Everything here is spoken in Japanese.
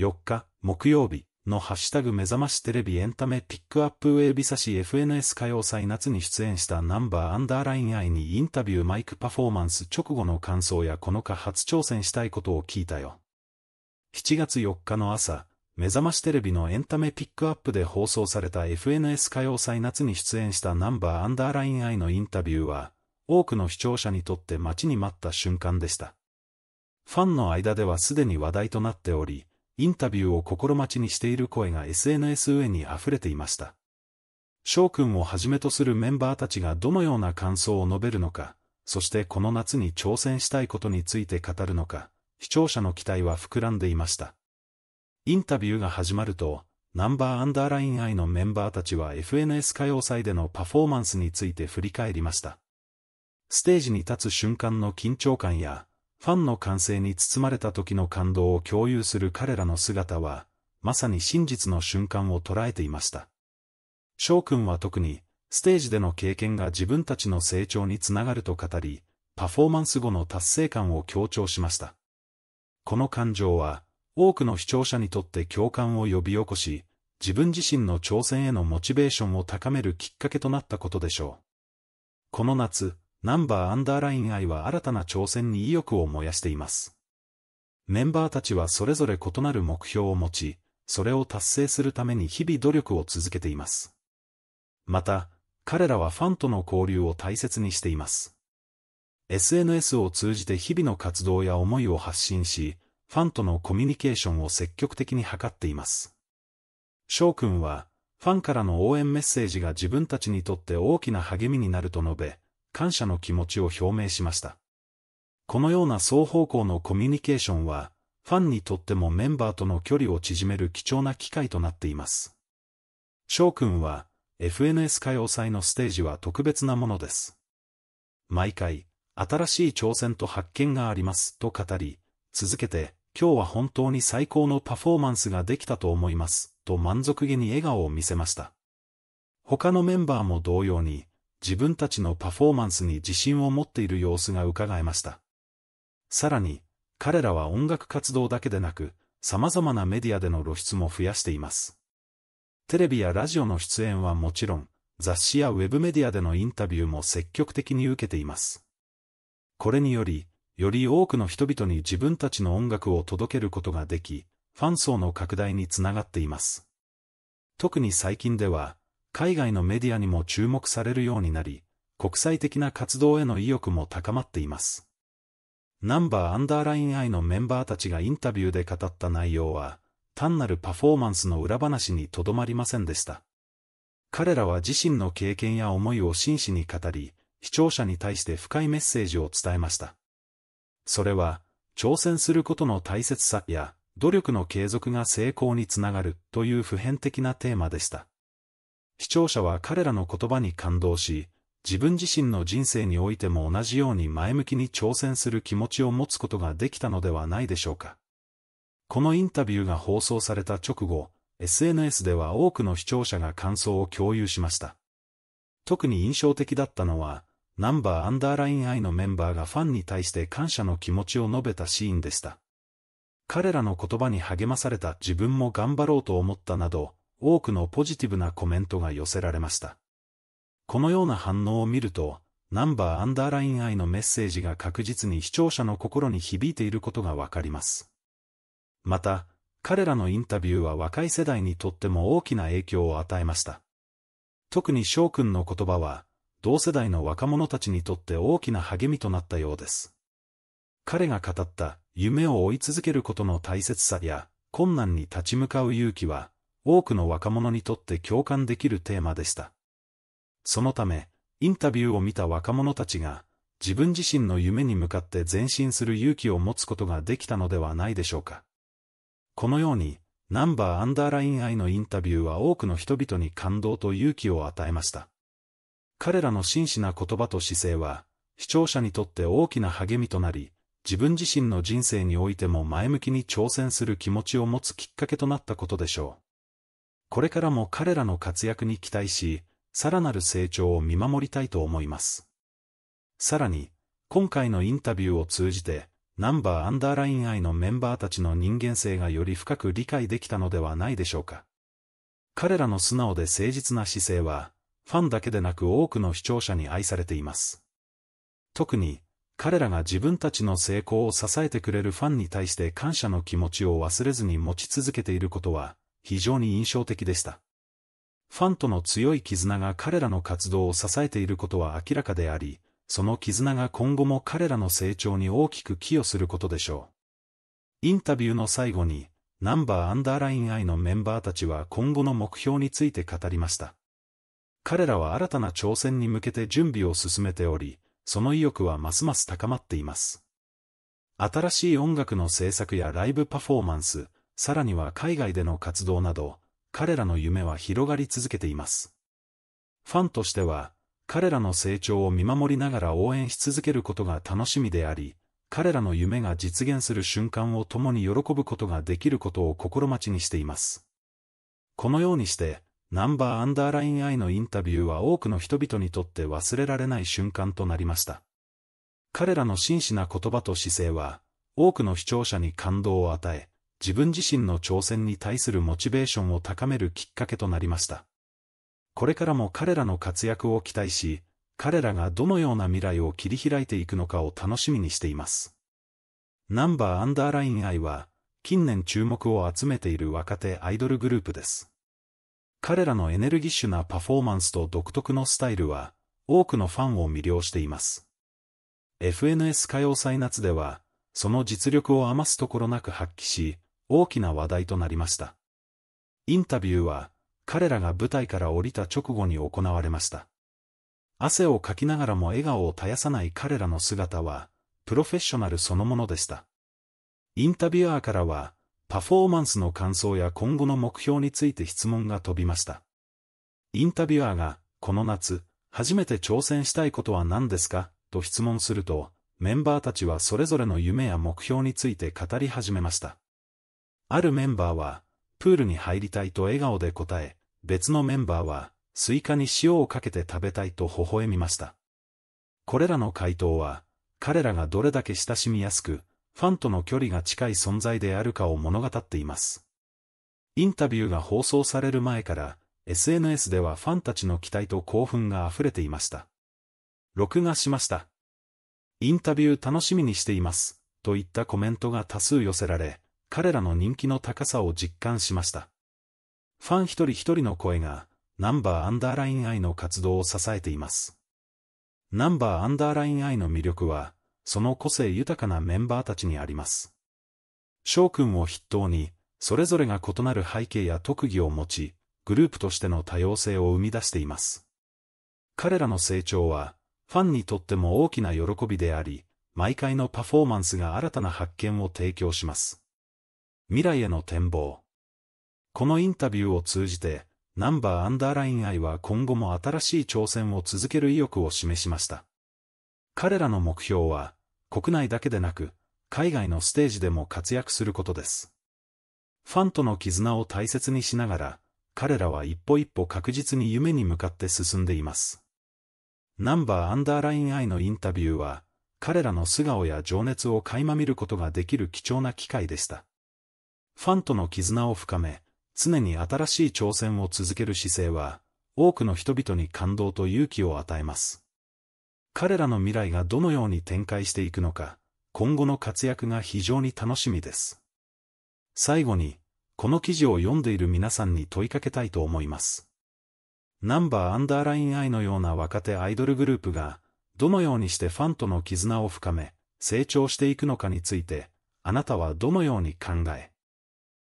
4日、木曜日のハッシュタグ目覚ましテレビエンタメピックアップウェービサシ FNS 歌謡祭夏に出演したナンバーアンダーライン愛にインタビューマイクパフォーマンス直後の感想やこのか初挑戦したいことを聞いたよ。7月4日の朝、目覚ましテレビのエンタメピックアップで放送された FNS 歌謡祭夏に出演したナンバーアンダーライン愛のインタビューは、多くの視聴者にとって待ちに待った瞬間でした。ファンの間ではすでに話題となっており、インタビューを心待ちにしている声が SNS 上に溢れていました。翔くんをはじめとするメンバーたちがどのような感想を述べるのか、そしてこの夏に挑戦したいことについて語るのか、視聴者の期待は膨らんでいました。インタビューが始まると、ナンバーアンダーライン I のメンバーたちは FNS 歌謡祭でのパフォーマンスについて振り返りました。ステージに立つ瞬間の緊張感や、ファンの歓声に包まれた時の感動を共有する彼らの姿は、まさに真実の瞬間を捉えていました。翔くんは特に、ステージでの経験が自分たちの成長につながると語り、パフォーマンス後の達成感を強調しました。この感情は、多くの視聴者にとって共感を呼び起こし、自分自身の挑戦へのモチベーションを高めるきっかけとなったことでしょう。この夏、ナンバーアンダーライン愛は新たな挑戦に意欲を燃やしています。メンバーたちはそれぞれ異なる目標を持ち、それを達成するために日々努力を続けています。また、彼らはファンとの交流を大切にしています。SNS を通じて日々の活動や思いを発信し、ファンとのコミュニケーションを積極的に図っています。翔くんは、ファンからの応援メッセージが自分たちにとって大きな励みになると述べ、感謝の気持ちを表明しました。このような双方向のコミュニケーションは、ファンにとってもメンバーとの距離を縮める貴重な機会となっています。翔くんは、FNS 歌謡祭のステージは特別なものです。毎回、新しい挑戦と発見があります、と語り、続けて、今日は本当に最高のパフォーマンスができたと思います、と満足げに笑顔を見せました。他のメンバーも同様に、自分たちのパフォーマンスに自信を持っている様子がうかがえました。さらに、彼らは音楽活動だけでなく、様々なメディアでの露出も増やしています。テレビやラジオの出演はもちろん、雑誌やウェブメディアでのインタビューも積極的に受けています。これにより、より多くの人々に自分たちの音楽を届けることができ、ファン層の拡大につながっています。特に最近では、海外のメディアにも注目されるようになり、国際的な活動への意欲も高まっています。ナンバーアンダーラインイのメンバーたちがインタビューで語った内容は、単なるパフォーマンスの裏話にとどまりませんでした。彼らは自身の経験や思いを真摯に語り、視聴者に対して深いメッセージを伝えました。それは、挑戦することの大切さや、努力の継続が成功につながるという普遍的なテーマでした。視聴者は彼らの言葉に感動し、自分自身の人生においても同じように前向きに挑戦する気持ちを持つことができたのではないでしょうか。このインタビューが放送された直後、SNS では多くの視聴者が感想を共有しました。特に印象的だったのは、ナンバーアンダーライン I のメンバーがファンに対して感謝の気持ちを述べたシーンでした。彼らの言葉に励まされた自分も頑張ろうと思ったなど、多くのポジティブなコメントが寄せられました。このような反応を見ると、ナンバーアンダーライン愛のメッセージが確実に視聴者の心に響いていることがわかります。また、彼らのインタビューは若い世代にとっても大きな影響を与えました。特に翔くんの言葉は、同世代の若者たちにとって大きな励みとなったようです。彼が語った夢を追い続けることの大切さや、困難に立ち向かう勇気は、多くの若者にとって共感できるテーマでした。そのため、インタビューを見た若者たちが、自分自身の夢に向かって前進する勇気を持つことができたのではないでしょうか。このように、ナンバーアンダーライン愛のインタビューは多くの人々に感動と勇気を与えました。彼らの真摯な言葉と姿勢は、視聴者にとって大きな励みとなり、自分自身の人生においても前向きに挑戦する気持ちを持つきっかけとなったことでしょう。これからも彼らの活躍に期待し、さらなる成長を見守りたいと思います。さらに、今回のインタビューを通じて、ナンバーアンダーライン愛のメンバーたちの人間性がより深く理解できたのではないでしょうか。彼らの素直で誠実な姿勢は、ファンだけでなく多くの視聴者に愛されています。特に、彼らが自分たちの成功を支えてくれるファンに対して感謝の気持ちを忘れずに持ち続けていることは、非常に印象的でした。ファンとの強い絆が彼らの活動を支えていることは明らかであり、その絆が今後も彼らの成長に大きく寄与することでしょう。インタビューの最後に、ナンバーアンダーライン I のメンバーたちは今後の目標について語りました。彼らは新たな挑戦に向けて準備を進めており、その意欲はますます高まっています。新しい音楽の制作やライブパフォーマンス、さらには海外での活動など、彼らの夢は広がり続けています。ファンとしては、彼らの成長を見守りながら応援し続けることが楽しみであり、彼らの夢が実現する瞬間を共に喜ぶことができることを心待ちにしています。このようにして、ナンバーアンダーライン I のインタビューは多くの人々にとって忘れられない瞬間となりました。彼らの真摯な言葉と姿勢は、多くの視聴者に感動を与え、自分自身の挑戦に対するモチベーションを高めるきっかけとなりました。これからも彼らの活躍を期待し、彼らがどのような未来を切り開いていくのかを楽しみにしています。ナンバーアンダーライン愛は、近年注目を集めている若手アイドルグループです。彼らのエネルギッシュなパフォーマンスと独特のスタイルは、多くのファンを魅了しています。FNS 歌謡祭夏では、その実力を余すところなく発揮し、大きな話題となりました。インタビューは、彼らが舞台から降りた直後に行われました。汗をかきながらも笑顔を絶やさない彼らの姿は、プロフェッショナルそのものでした。インタビュアーからは、パフォーマンスの感想や今後の目標について質問が飛びました。インタビュアーが、この夏、初めて挑戦したいことは何ですかと質問すると、メンバーたちはそれぞれの夢や目標について語り始めました。あるメンバーは、プールに入りたいと笑顔で答え、別のメンバーは、スイカに塩をかけて食べたいと微笑みました。これらの回答は、彼らがどれだけ親しみやすく、ファンとの距離が近い存在であるかを物語っています。インタビューが放送される前から、SNS ではファンたちの期待と興奮が溢れていました。録画しました。インタビュー楽しみにしています、といったコメントが多数寄せられ、彼らの人気の高さを実感しました。ファン一人一人の声が、ナンバーアンダーラインイの活動を支えています。ナンバーアンダーラインイの魅力は、その個性豊かなメンバーたちにあります。翔くんを筆頭に、それぞれが異なる背景や特技を持ち、グループとしての多様性を生み出しています。彼らの成長は、ファンにとっても大きな喜びであり、毎回のパフォーマンスが新たな発見を提供します。未来への展望。このインタビューを通じて、ナンバーアンダーライン愛は今後も新しい挑戦を続ける意欲を示しました。彼らの目標は、国内だけでなく、海外のステージでも活躍することです。ファンとの絆を大切にしながら、彼らは一歩一歩確実に夢に向かって進んでいます。ナンバーアンダーライン愛のインタビューは、彼らの素顔や情熱を垣間見ることができる貴重な機会でした。ファンとの絆を深め、常に新しい挑戦を続ける姿勢は、多くの人々に感動と勇気を与えます。彼らの未来がどのように展開していくのか、今後の活躍が非常に楽しみです。最後に、この記事を読んでいる皆さんに問いかけたいと思います。ナンバーアンダーラインアイのような若手アイドルグループが、どのようにしてファンとの絆を深め、成長していくのかについて、あなたはどのように考え、